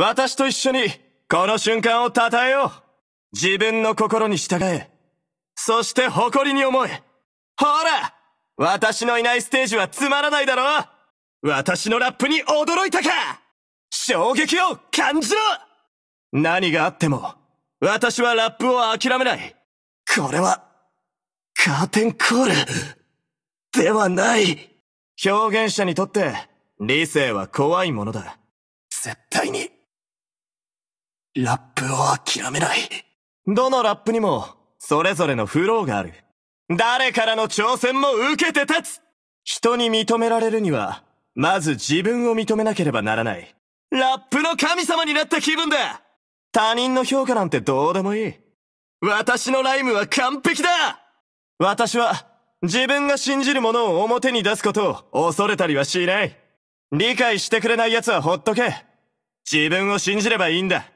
私と一緒に、この瞬間を称えよう自分の心に従えそして誇りに思えほら私のいないステージはつまらないだろう私のラップに驚いたか衝撃を感じろ何があっても、私はラップを諦めない。これは、カーテンコール、ではない。表現者にとって、理性は怖いものだ。絶対に。ラップを諦めない。どのラップにも、それぞれのフローがある。誰からの挑戦も受けて立つ人に認められるには、まず自分を認めなければならない。ラップの神様になった気分だ他人の評価なんてどうでもいい。私のライムは完璧だ私は、自分が信じるものを表に出すことを恐れたりはしない。理解してくれない奴はほっとけ。自分を信じればいいんだ。